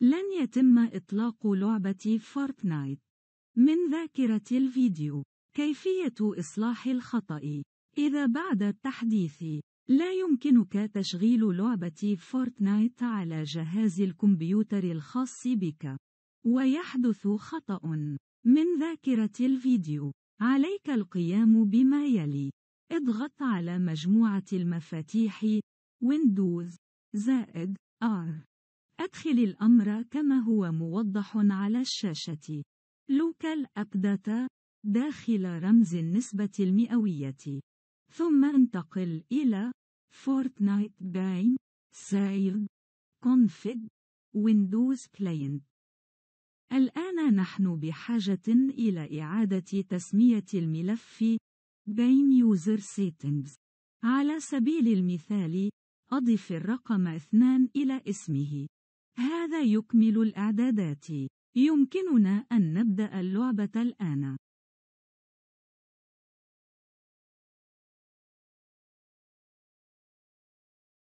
لن يتم إطلاق لعبة فورتنايت من ذاكرة الفيديو. كيفية إصلاح الخطأ إذا بعد التحديث لا يمكنك تشغيل لعبة فورتنايت على جهاز الكمبيوتر الخاص بك ويحدث خطأ من ذاكرة الفيديو عليك القيام بما يلي اضغط على مجموعة المفاتيح ويندوز زائد R أدخل الأمر كما هو موضح على الشاشة. لوكال أب داتا داخل رمز النسبة المئوية. ثم انتقل إلى فورتنايت باين سايلد كونفيج ويندوز كلاينت. الآن نحن بحاجة إلى إعادة تسمية الملف بين يوزر سيتنجز. على سبيل المثال، أضف الرقم 2 إلى اسمه. هذا يكمل الإعدادات. يمكننا أن نبدأ اللعبة الآن.